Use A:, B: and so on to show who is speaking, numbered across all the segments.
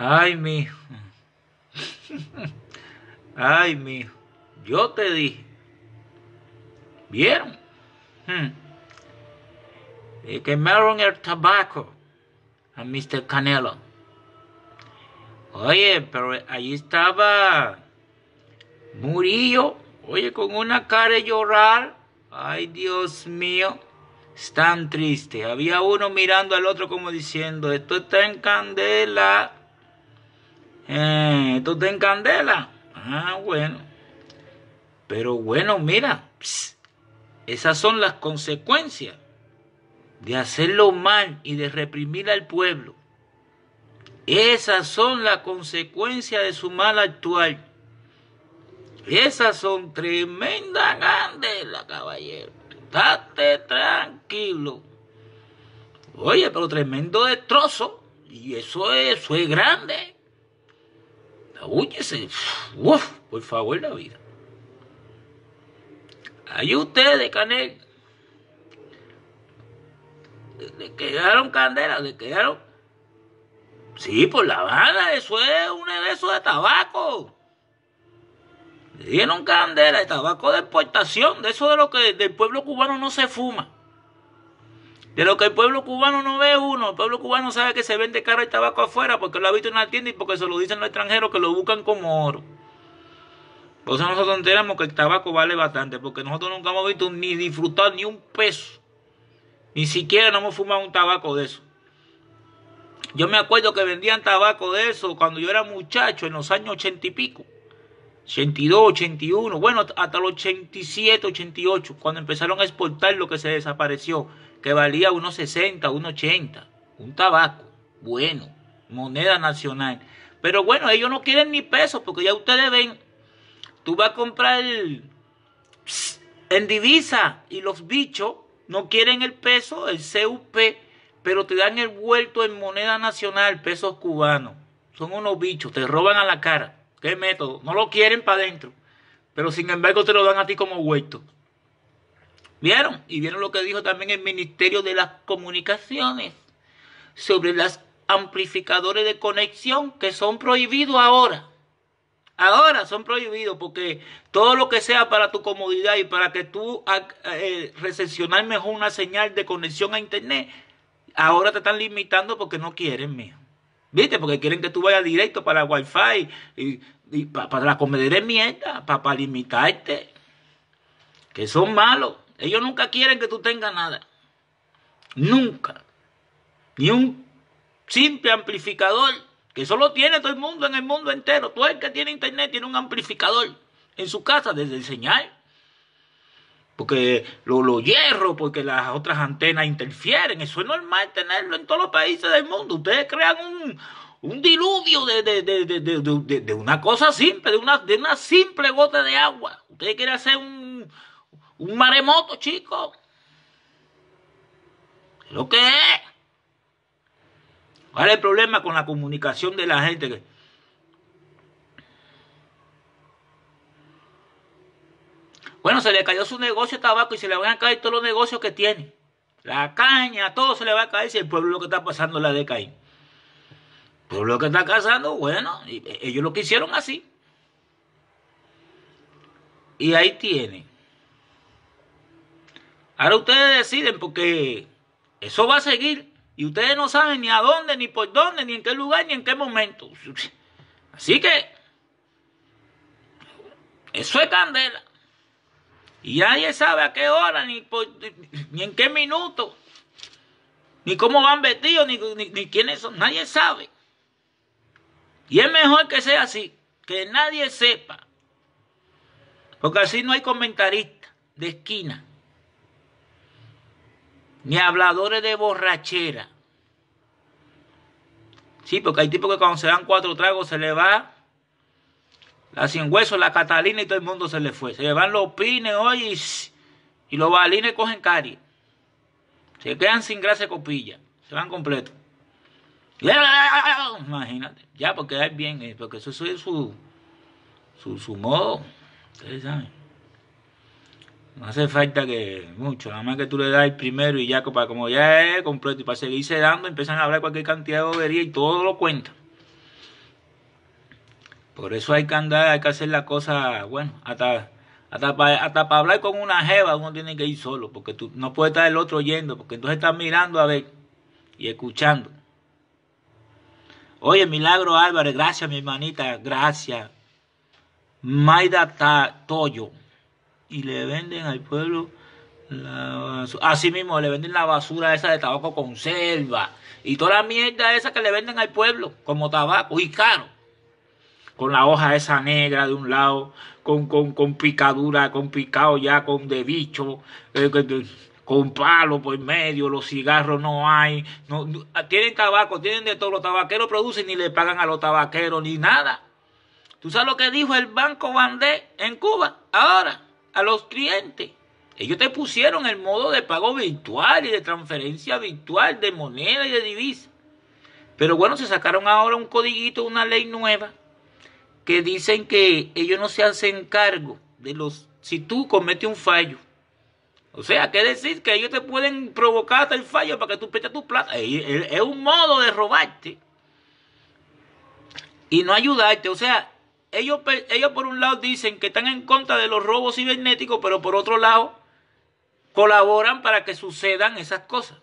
A: Ay, mi, Ay, mi, Yo te dije. ¿Vieron? y hmm. Le quemaron el tabaco a Mr. Canelo. Oye, pero ahí estaba Murillo. Oye, con una cara de llorar. Ay, Dios mío. Están tristes... Había uno mirando al otro como diciendo, esto está en candela. ¿Esto eh, ¿Tú en candela? Ah, bueno. Pero bueno, mira, esas son las consecuencias de hacerlo mal y de reprimir al pueblo. Esas son las consecuencias de su mal actuar. Esas son tremendas la caballero. Date tranquilo. Oye, pero tremendo destrozo. Y eso eso es grande. Úyese, Uf, por favor, la vida. Ahí ustedes, Canel. Le quedaron candela, le quedaron. Sí, por la banda, eso es un egreso de tabaco. Le dieron candela de tabaco de exportación, de eso de lo que del pueblo cubano no se fuma. De lo que el pueblo cubano no ve uno. El pueblo cubano sabe que se vende caro el tabaco afuera porque lo ha visto en la tienda y porque se lo dicen los extranjeros que lo buscan como oro. Por eso nosotros enteramos que el tabaco vale bastante porque nosotros nunca hemos visto ni disfrutar ni un peso. Ni siquiera no hemos fumado un tabaco de eso. Yo me acuerdo que vendían tabaco de eso cuando yo era muchacho en los años ochenta y pico. 82, 81, bueno, hasta los 87, 88, cuando empezaron a exportar lo que se desapareció que valía unos 60, unos un tabaco, bueno, moneda nacional. Pero bueno, ellos no quieren ni pesos, porque ya ustedes ven, tú vas a comprar en divisa y los bichos no quieren el peso, el CUP, pero te dan el vuelto en moneda nacional, pesos cubanos. Son unos bichos, te roban a la cara. ¿Qué método? No lo quieren para adentro. Pero sin embargo te lo dan a ti como vuelto. ¿Vieron? Y vieron lo que dijo también el Ministerio de las Comunicaciones sobre los amplificadores de conexión que son prohibidos ahora. Ahora son prohibidos porque todo lo que sea para tu comodidad y para que tú ah, eh, recepcionar mejor una señal de conexión a internet, ahora te están limitando porque no quieren, mijo. ¿Viste? Porque quieren que tú vayas directo para el wifi y, para, para la comedera de mierda, para limitarte. Que son malos. Ellos nunca quieren que tú tengas nada. Nunca. Ni un simple amplificador, que solo tiene todo el mundo en el mundo entero. Todo el que tiene internet tiene un amplificador en su casa desde el señal. Porque lo, lo hierro, porque las otras antenas interfieren. Eso es normal tenerlo en todos los países del mundo. Ustedes crean un, diluvio de, una cosa simple, de una, de una simple gota de agua. Ustedes quieren hacer un un maremoto, chico. lo que es? ¿Cuál es el problema con la comunicación de la gente? Bueno, se le cayó su negocio de tabaco y se le van a caer todos los negocios que tiene. La caña, todo se le va a caer si el pueblo lo que está pasando la decae. El pueblo que está casando, bueno, eh, ellos lo que hicieron así. Y ahí tienen. Ahora ustedes deciden porque eso va a seguir y ustedes no saben ni a dónde, ni por dónde, ni en qué lugar, ni en qué momento. Así que eso es candela. Y nadie sabe a qué hora, ni, en qué minuto, ni cómo van vestidos, ni, ni quiénes son. Nadie sabe. Y es mejor que sea así, que nadie sepa. Porque así no hay comentarista de esquina ni habladores de borrachera. Sí, porque hay tipos que cuando se dan cuatro tragos se le va la sin hueso, la catalina y todo el mundo se le fue. Se le van los pines, hoy y, los balines cogen cari. Se quedan sin grasa copilla, se van completos. Imagínate, ya porque es bien, eh, porque eso es su, su, su modo. Ustedes saben. No hace falta que mucho, nada más que tú le das el primero y ya como ya es completo y para seguirse dando, empiezan a hablar cualquier cantidad de bobería y todo lo cuenta Por eso hay que andar, hay que hacer la cosa, bueno, hasta, hasta, para, hablar con una jeva uno tiene que ir solo, porque tú no puede estar el otro yendo, porque entonces estás mirando a ver y escuchando. Oye, Milagro Álvarez, gracias mi hermanita, gracias. Maida Toyo y le venden al pueblo la basura. Así mismo, le venden la basura esa de tabaco conserva y toda la mierda esa que le venden al pueblo como tabaco y caro. Con la hoja esa negra de un lado, con, con, picadura, con picado ya, con de bicho, eh, con palo por medio, los cigarros no hay. No, ah, tienen tabaco, tienen de todo. Los tabaqueros producen ni le pagan a los tabaqueros ni nada. ¿Tú sabes lo que dijo el Banco Bandé en Cuba ahora? a los clientes. Ellos te pusieron el modo de pago virtual y de transferencia virtual de moneda y de divisa. Pero bueno, se sacaron ahora un codiguito, una ley nueva, que dicen que ellos no se hacen cargo de los... Si tú cometes un fallo, o sea, ¿qué decir? Que ellos te pueden provocar hasta el fallo para que tú pierdas tu plata. Es un modo de robarte y no ayudarte. O sea, ellos, ellos por un lado dicen que están en contra de los robos cibernéticos, pero por otro lado colaboran para que sucedan esas cosas.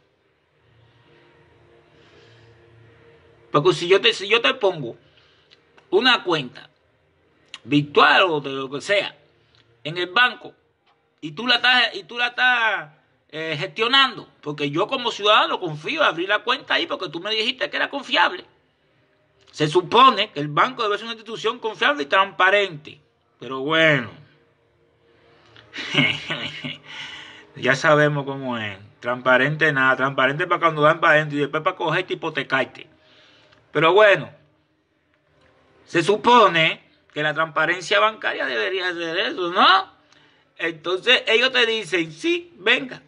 A: Porque si yo te, si yo te pongo una cuenta virtual o de lo que sea en el banco y tú la estás, y tú la estás eh, gestionando, porque yo como ciudadano confío en abrir la cuenta ahí porque tú me dijiste que era confiable. Se supone que el banco debe ser una institución confiable y transparente. Pero bueno, ya sabemos cómo es. Transparente nada, transparente para cuando dan para adentro y después para cogerte este y hipotecarte. Pero bueno, se supone que la transparencia bancaria debería ser eso, ¿no? Entonces ellos te dicen, sí, venga,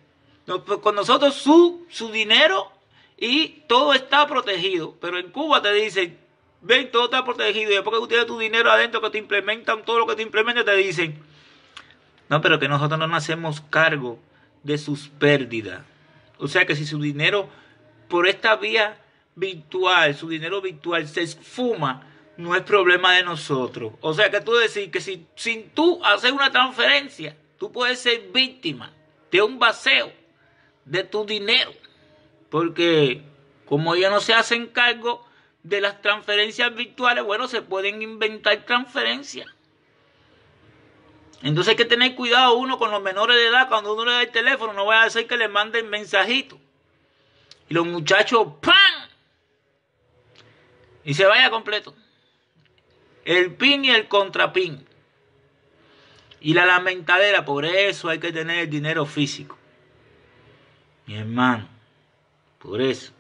A: pues, con nosotros su, su dinero y todo está protegido. Pero en Cuba te dicen, Ven, todo está protegido. Y después que tú tienes tu dinero adentro, que te implementan todo lo que te implementan, te dicen. No, pero que nosotros no nos hacemos cargo de sus pérdidas. O sea que si su dinero, por esta vía virtual, su dinero virtual se esfuma, no es problema de nosotros. O sea que tú decís que si sin tú hacer una transferencia, tú puedes ser víctima de un vaceo de tu dinero. Porque como ellos no se hacen cargo de las transferencias virtuales, bueno, se pueden inventar transferencias. Entonces hay que tener cuidado uno con los menores de edad cuando uno le da el teléfono, no vaya a hacer que le manden mensajito. Y los muchachos, ¡pam! Y se vaya completo. El pin y el contrapin. Y la lamentadera, por eso hay que tener el dinero físico. Mi hermano, por eso.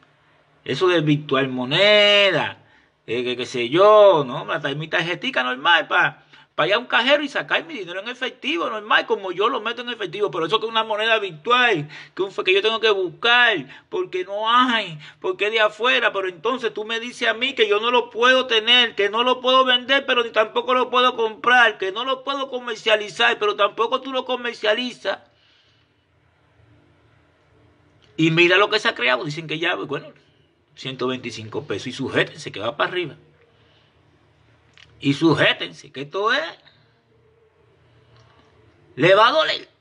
A: Eso de virtual moneda, eh, que qué sé yo, ¿no? Mi tarjetica normal para para ir a un cajero y sacar mi dinero en efectivo, normal, como yo lo meto en efectivo, pero eso que es una moneda virtual, que, un, que yo tengo que buscar, porque no hay, porque de afuera, pero entonces tú me dices a mí que yo no lo puedo tener, que no lo puedo vender, pero ni tampoco lo puedo comprar, que no lo puedo comercializar, pero tampoco tú lo comercializas. Y mira lo que se ha creado, dicen que ya, bueno, 125 pesos. Y sujétense que va para arriba. Y sujétense que esto es. Le va a doler.